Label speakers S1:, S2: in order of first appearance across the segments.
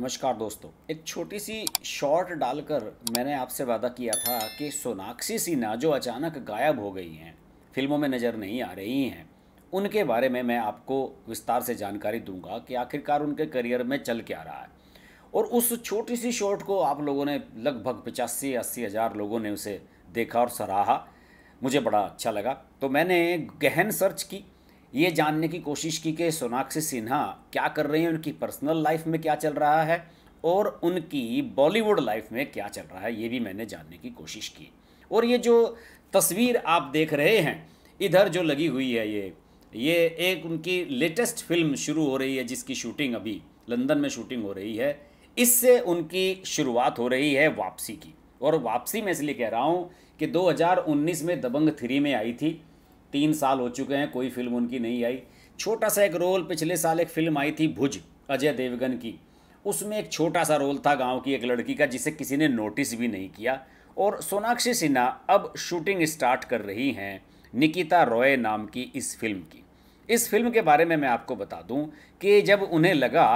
S1: नमस्कार दोस्तों एक छोटी सी शॉर्ट डालकर मैंने आपसे वादा किया था कि सोनाक्षी सिन्हा जो अचानक गायब हो गई हैं फिल्मों में नज़र नहीं आ रही हैं उनके बारे में मैं आपको विस्तार से जानकारी दूंगा कि आखिरकार उनके करियर में चल क्या रहा है और उस छोटी सी शॉर्ट को आप लोगों ने लगभग पचासी अस्सी हज़ार लोगों ने उसे देखा और सराहा मुझे बड़ा अच्छा लगा तो मैंने गहन सर्च की ये जानने की कोशिश की कि सोनाक्षी सिन्हा क्या कर रही हैं उनकी पर्सनल लाइफ में क्या चल रहा है और उनकी बॉलीवुड लाइफ में क्या चल रहा है ये भी मैंने जानने की कोशिश की और ये जो तस्वीर आप देख रहे हैं इधर जो लगी हुई है ये ये एक उनकी लेटेस्ट फिल्म शुरू हो रही है जिसकी शूटिंग अभी लंदन में शूटिंग हो रही है इससे उनकी शुरुआत हो रही है वापसी की और वापसी मैं इसलिए कह रहा हूँ कि 2019 में दबंग थ्री में आई थी तीन साल हो चुके हैं कोई फिल्म उनकी नहीं आई छोटा सा एक रोल पिछले साल एक फिल्म आई थी भुज अजय देवगन की उसमें एक छोटा सा रोल था गांव की एक लड़की का जिसे किसी ने नोटिस भी नहीं किया और सोनाक्षी सिन्हा अब शूटिंग स्टार्ट कर रही हैं निकिता रॉय नाम की इस फिल्म की इस फिल्म के बारे में मैं आपको बता दूं कि जब उन्हें लगा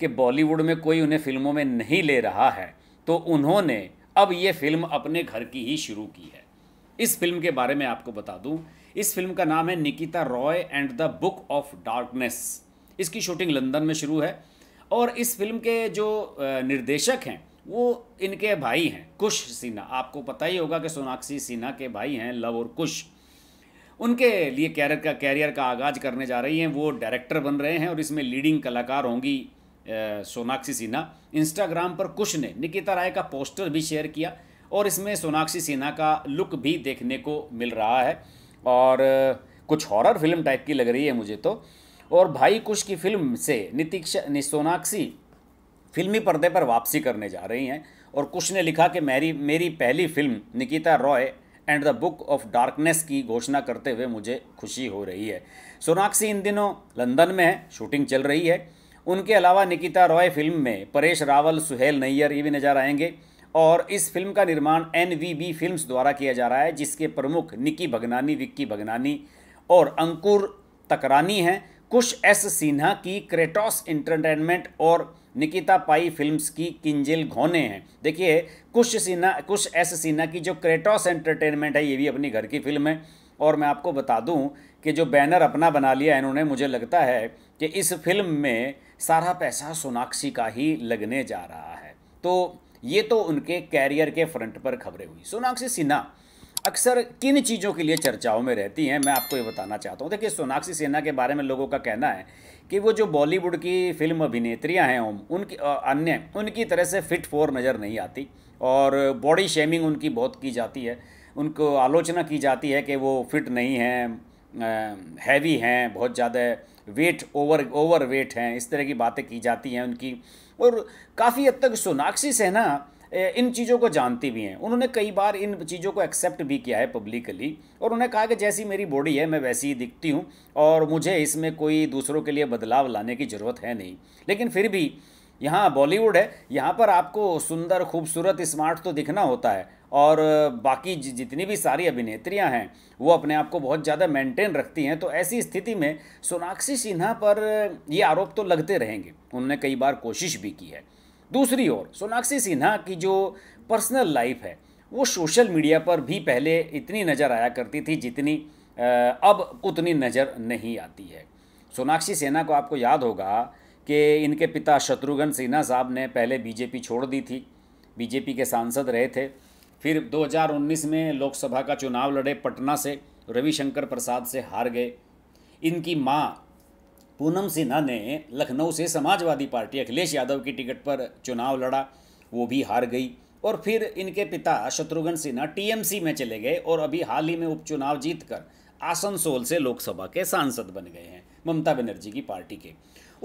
S1: कि बॉलीवुड में कोई उन्हें फिल्मों में नहीं ले रहा है तो उन्होंने अब ये फिल्म अपने घर की ही शुरू की है इस फिल्म के बारे में आपको बता दूं इस फिल्म का नाम है Nikita Roy and the book of darkness इसकी शूटिंग लंदन में शुरू है और इस फिल्म के जो निर्देशक हैं वो इनके भाई हैं कुश सिन्हा आपको पता ही होगा कि सोनाक्षी सिन्हा के भाई हैं लव और कुश उनके लिए कैरियर का कैरियर का आगाज़ करने जा रही हैं वो डायरेक्टर बन रहे हैं और इसमें लीडिंग कलाकार होंगी सोनाक्षी सिन्हा इंस्टाग्राम पर कुश ने निकिता राय का पोस्टर भी शेयर किया और इसमें सोनाक्षी सिन्हा का लुक भी देखने को मिल रहा है और कुछ हॉरर फिल्म टाइप की लग रही है मुझे तो और भाई कुश की फिल्म से नि सोनाक्षी फिल्मी पर्दे पर वापसी करने जा रही हैं और कुश ने लिखा कि मेरी मेरी पहली film Nikita Roy and the book of darkness की घोषणा करते हुए मुझे खुशी हो रही है सोनाक्षी इन दिनों लंदन में है शूटिंग चल रही है उनके अलावा निकिता रॉय फिल्म में परेश रावल सुहेल नैयर ये भी नज़र आएंगे और इस फिल्म का निर्माण एन वी बी फिल्म्स द्वारा किया जा रहा है जिसके प्रमुख निकी भगनानी विक्की भगनानी और अंकुर तकरानी हैं कुश एस सिन्हा की क्रेटॉस इंटरटेनमेंट और निकिता पाई फिल्म्स की किंजिल घोने हैं देखिए कुश सिन्हा कुश एस सिन्हा की जो क्रेटॉस एंटरटेनमेंट है ये भी अपनी घर की फिल्म है और मैं आपको बता दूं कि जो बैनर अपना बना लिया है इन्होंने मुझे लगता है कि इस फिल्म में सारा पैसा सोनाक्षी का ही लगने जा रहा है तो ये तो उनके कैरियर के फ्रंट पर खबरें हुई सोनाक्षी सिन्हा अक्सर किन चीज़ों के लिए चर्चाओं में रहती हैं मैं आपको ये बताना चाहता हूँ देखिए सोनाक्षी सिन्हा के बारे में लोगों का कहना है कि वो जो बॉलीवुड की फिल्म अभिनेत्रियाँ हैं ओम उनकी अन्य उनकी तरह से फिट फोर नज़र नहीं आती और बॉडी शेमिंग उनकी बहुत की जाती है उनको आलोचना की जाती है कि वो फिट नहीं हैं हैवी हैं बहुत ज़्यादा वेट ओवर ओवर वेट हैं इस तरह की बातें की जाती हैं उनकी और काफ़ी हद तक सोनाक्षी सेना इन चीज़ों को जानती भी हैं उन्होंने कई बार इन चीज़ों को एक्सेप्ट भी किया है पब्लिकली और उन्होंने कहा कि जैसी मेरी बॉडी है मैं वैसी ही दिखती हूँ और मुझे इसमें कोई दूसरों के लिए बदलाव लाने की ज़रूरत है नहीं लेकिन फिर भी यहाँ बॉलीवुड है यहाँ पर आपको सुंदर खूबसूरत स्मार्ट तो दिखना होता है और बाकी जितनी भी सारी अभिनेत्रियां हैं वो अपने आप को बहुत ज़्यादा मेंटेन रखती हैं तो ऐसी स्थिति में सोनाक्षी सिन्हा पर ये आरोप तो लगते रहेंगे उन्होंने कई बार कोशिश भी की है दूसरी ओर सोनाक्षी सिन्हा की जो पर्सनल लाइफ है वो सोशल मीडिया पर भी पहले इतनी नज़र आया करती थी जितनी अब उतनी नज़र नहीं आती है सोनाक्षी सिन्हा को आपको याद होगा कि इनके पिता शत्रुघ्न सिन्हा साहब ने पहले बीजेपी छोड़ दी थी बीजेपी के सांसद रहे थे फिर 2019 में लोकसभा का चुनाव लड़े पटना से रविशंकर प्रसाद से हार गए इनकी माँ पूनम सिन्हा ने लखनऊ से समाजवादी पार्टी अखिलेश यादव की टिकट पर चुनाव लड़ा वो भी हार गई और फिर इनके पिता शत्रुघ्न सिन्हा टीएमसी में चले गए और अभी हाल ही में उपचुनाव जीतकर आसनसोल से लोकसभा के सांसद बन गए हैं ममता बनर्जी की पार्टी के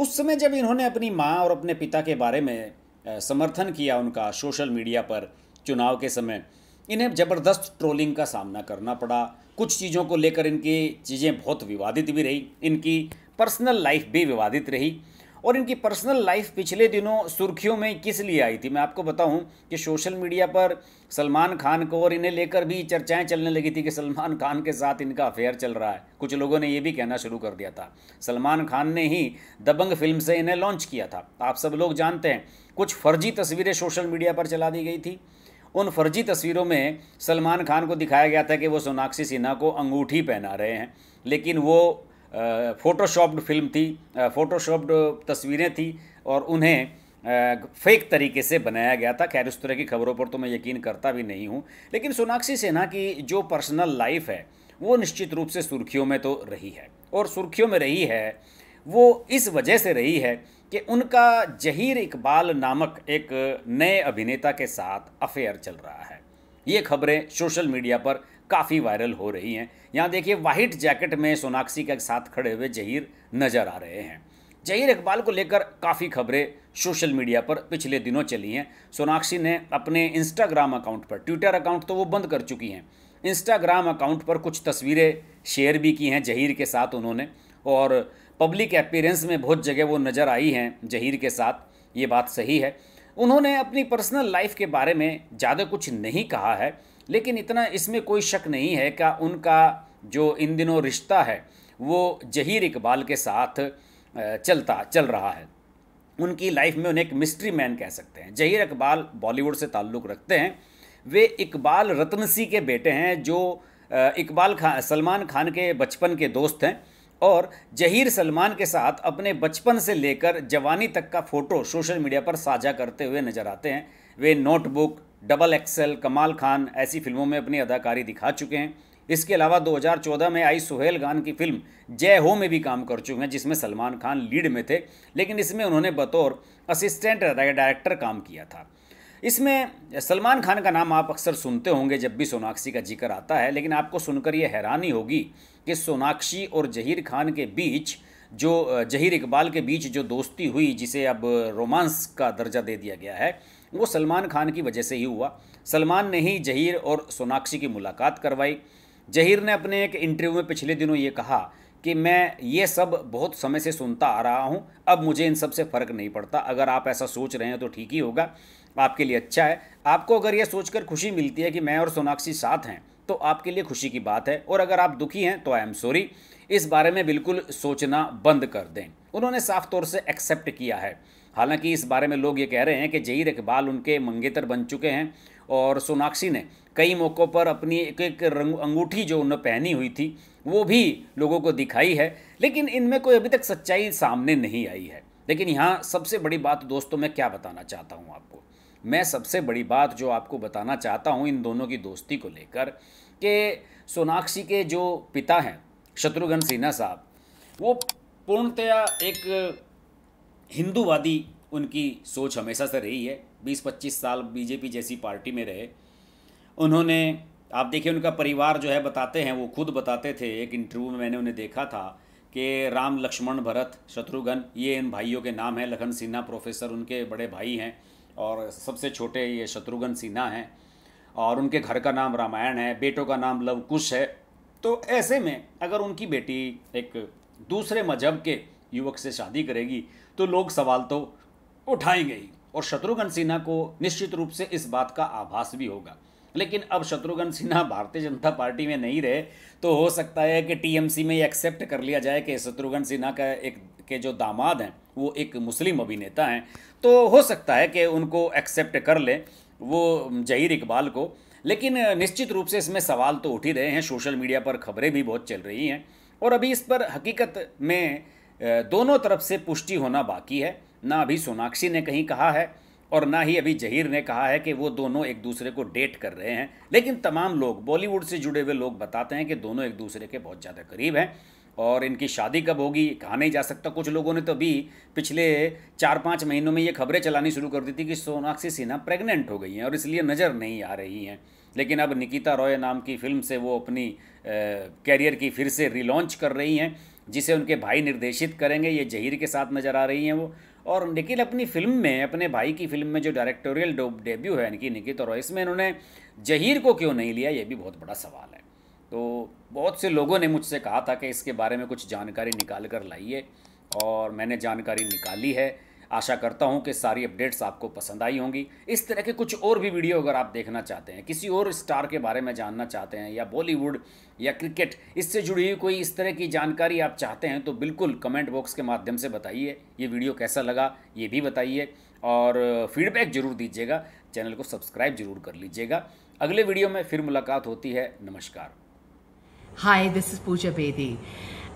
S1: उस समय जब इन्होंने अपनी माँ और अपने पिता के बारे में समर्थन किया उनका सोशल मीडिया पर चुनाव के समय इन्हें ज़बरदस्त ट्रोलिंग का सामना करना पड़ा कुछ चीज़ों को लेकर इनकी चीज़ें बहुत विवादित भी रही इनकी पर्सनल लाइफ भी विवादित रही और इनकी पर्सनल लाइफ पिछले दिनों सुर्खियों में किस लिए आई थी मैं आपको बताऊं कि सोशल मीडिया पर सलमान खान को और इन्हें लेकर भी चर्चाएं चलने लगी थी कि सलमान खान के साथ इनका अफेयर चल रहा है कुछ लोगों ने ये भी कहना शुरू कर दिया था सलमान खान ने ही दबंग फिल्म से इन्हें लॉन्च किया था आप सब लोग जानते हैं कुछ फर्जी तस्वीरें सोशल मीडिया पर चला दी गई थी उन फर्जी तस्वीरों में सलमान खान को दिखाया गया था कि वो सोनाक्षी सिन्हा को अंगूठी पहना रहे हैं लेकिन वो फ़ोटोशॉप्ड फिल्म थी फ़ोटोशॉप्ड तस्वीरें थी और उन्हें फेक तरीके से बनाया गया था खैर उस तरह की खबरों पर तो मैं यकीन करता भी नहीं हूँ लेकिन सोनाक्षी सिन्हा की जो पर्सनल लाइफ है वो निश्चित रूप से सुर्खियों में तो रही है और सुर्खियों में रही है वो इस वजह से रही है कि उनका जहीर इकबाल नामक एक नए अभिनेता के साथ अफेयर चल रहा है ये खबरें सोशल मीडिया पर काफ़ी वायरल हो रही हैं यहाँ देखिए वाइट जैकेट में सोनाक्षी के साथ खड़े हुए जहीर नज़र आ रहे हैं जहीर इकबाल को लेकर काफ़ी खबरें सोशल मीडिया पर पिछले दिनों चली हैं सोनाक्षी ने अपने इंस्टाग्राम अकाउंट पर ट्विटर अकाउंट तो वो बंद कर चुकी हैं इंस्टाग्राम अकाउंट पर कुछ तस्वीरें शेयर भी की हैं जहीर के साथ उन्होंने और पब्लिक अपीयरेंस में बहुत जगह वो नज़र आई हैं जहीर के साथ ये बात सही है उन्होंने अपनी पर्सनल लाइफ के बारे में ज़्यादा कुछ नहीं कहा है लेकिन इतना इसमें कोई शक नहीं है कि उनका जो इन दिनों रिश्ता है वो जहीर इकबाल के साथ चलता चल रहा है उनकी लाइफ में उन्हें एक मिस्ट्री मैन कह सकते हैं जहीर इकबाल बॉलीवुड से ताल्लुक़ रखते हैं वे इकबाल रतनसी के बेटे हैं जो इकबाल खान सलमान खान के बचपन के दोस्त हैं और जहीर सलमान के साथ अपने बचपन से लेकर जवानी तक का फ़ोटो सोशल मीडिया पर साझा करते हुए नजर आते हैं वे नोटबुक डबल एक्सेल कमाल खान ऐसी फिल्मों में अपनी अदाकारी दिखा चुके हैं इसके अलावा 2014 में आई सुहेल खान की फिल्म जय हो में भी काम कर चुके हैं जिसमें सलमान खान लीड में थे लेकिन इसमें उन्होंने बतौर असिस्टेंट डायरेक्टर काम किया था इसमें सलमान खान का नाम आप अक्सर सुनते होंगे जब भी सोनाक्षी का जिक्र आता है लेकिन आपको सुनकर यह हैरानी होगी कि सोनाक्षी और जहीर खान के बीच जो जहीर इकबाल के बीच जो दोस्ती हुई जिसे अब रोमांस का दर्जा दे दिया गया है वो सलमान खान की वजह से ही हुआ सलमान ने ही जहीर और सोनाक्षी की मुलाकात करवाई जहीर ने अपने एक इंटरव्यू में पिछले दिनों ये कहा कि मैं ये सब बहुत समय से सुनता आ रहा हूँ अब मुझे इन सब से फ़र्क नहीं पड़ता अगर आप ऐसा सोच रहे हैं तो ठीक ही होगा आपके लिए अच्छा है आपको अगर ये सोचकर खुशी मिलती है कि मैं और सोनाक्षी साथ हैं तो आपके लिए खुशी की बात है और अगर आप दुखी हैं तो आई एम सॉरी इस बारे में बिल्कुल सोचना बंद कर दें उन्होंने साफ तौर से एक्सेप्ट किया है हालांकि इस बारे में लोग ये कह रहे हैं कि जहीर इकबाल उनके मंगेतर बन चुके हैं और सोनाक्षी ने कई मौक़ों पर अपनी एक एक रंग अंगूठी जो उन्होंने पहनी हुई थी वो भी लोगों को दिखाई है लेकिन इनमें कोई अभी तक सच्चाई सामने नहीं आई है लेकिन यहाँ सबसे बड़ी बात दोस्तों मैं क्या बताना चाहता हूँ आपको मैं सबसे बड़ी बात जो आपको बताना चाहता हूँ इन दोनों की दोस्ती को लेकर के सोनाक्षी के जो पिता हैं शत्रुघ्न सिन्हा साहब वो पूर्णतया एक हिंदूवादी उनकी सोच हमेशा से रही है 20-25 साल बीजेपी जैसी पार्टी में रहे उन्होंने आप देखिए उनका परिवार जो है बताते हैं वो खुद बताते थे एक इंटरव्यू में मैंने उन्हें देखा था कि राम लक्ष्मण भरत शत्रुघ्न ये इन भाइयों के नाम हैं लखन सिन्हा प्रोफेसर उनके बड़े भाई हैं और सबसे छोटे ये शत्रुघ्न सिन्हा हैं और उनके घर का नाम रामायण है बेटों का नाम लवकुश है तो ऐसे में अगर उनकी बेटी एक दूसरे मजहब के युवक से शादी करेगी तो लोग सवाल तो उठाएंगे ही और शत्रुघ्न सिन्हा को निश्चित रूप से इस बात का आभास भी होगा लेकिन अब शत्रुघ्न सिन्हा भारतीय जनता पार्टी में नहीं रहे तो हो सकता है कि टीएमसी में एक्सेप्ट कर लिया जाए कि शत्रुघ्न सिन्हा का एक के जो दामाद हैं वो एक मुस्लिम अभिनेता हैं तो हो सकता है कि उनको एक्सेप्ट कर ले वो जहीर इकबाल को लेकिन निश्चित रूप से इसमें सवाल तो उठ ही रहे हैं सोशल मीडिया पर खबरें भी बहुत चल रही हैं और अभी इस पर हकीकत में दोनों तरफ से पुष्टि होना बाकी है ना अभी सोनाक्षी ने कहीं कहा है और ना ही अभी जहीर ने कहा है कि वो दोनों एक दूसरे को डेट कर रहे हैं लेकिन तमाम लोग बॉलीवुड से जुड़े हुए लोग बताते हैं कि दोनों एक दूसरे के बहुत ज़्यादा करीब हैं और इनकी शादी कब होगी कहा नहीं जा सकता कुछ लोगों ने तो अभी पिछले चार पाँच महीनों में ये खबरें चलानी शुरू कर दी थी कि सोनाक्षी सिन्हा प्रेग्नेंट हो गई हैं और इसलिए नज़र नहीं आ रही हैं लेकिन अब निकिता रॉय नाम की फिल्म से वो अपनी कैरियर की फिर से रिलॉन्च कर रही हैं जिसे उनके भाई निर्देशित करेंगे ये जहीर के साथ नज़र आ रही हैं वो और निखिल अपनी फिल्म में अपने भाई की फिल्म में जो डायरेक्टोरियल डेब्यू है इनकी निकित तो और इसमें इन्होंने जहीर को क्यों नहीं लिया ये भी बहुत बड़ा सवाल है तो बहुत से लोगों ने मुझसे कहा था कि इसके बारे में कुछ जानकारी निकाल कर लाइए और मैंने जानकारी निकाली है आशा करता हूँ कि सारी अपडेट्स आपको पसंद आई होंगी इस तरह के कुछ और भी वीडियो अगर आप देखना चाहते हैं किसी और स्टार के बारे में जानना चाहते हैं या बॉलीवुड या क्रिकेट इससे जुड़ी हुई कोई इस तरह की जानकारी आप चाहते हैं तो बिल्कुल कमेंट बॉक्स के माध्यम से बताइए ये वीडियो कैसा लगा ये भी बताइए और फीडबैक ज़रूर दीजिएगा चैनल को सब्सक्राइब जरूर कर लीजिएगा अगले वीडियो में फिर मुलाकात होती है नमस्कार hi this is Pooja Bedi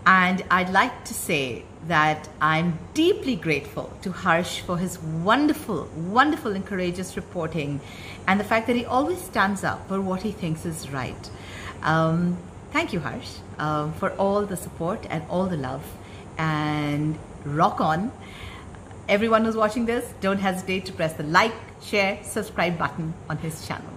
S1: And I'd like to say that I'm deeply grateful to Harsh for his wonderful, wonderful and courageous reporting and the fact that he always stands up for what he thinks is right. Um, thank you, Harsh, uh, for all the support and all the love. And rock on. Everyone who's watching this, don't hesitate to press the like, share, subscribe button on his channel.